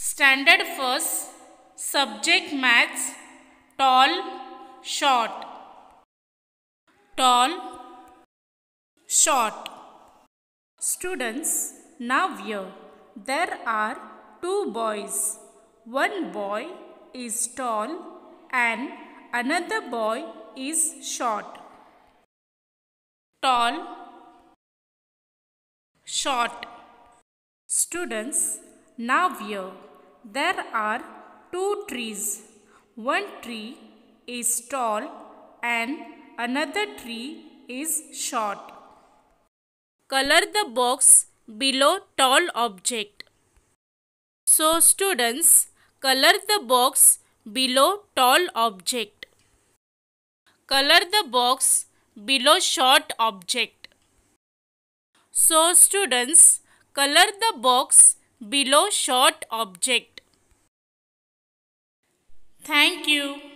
Standard first, subject maths, tall, short. Tall, short. Students, now here, there are two boys. One boy is tall and another boy is short. Tall, short. Students, now here there are two trees. One tree is tall and another tree is short. Color the box below tall object. So students, color the box below tall object. Color the box below short object. So students, color the box below short object. Thank you.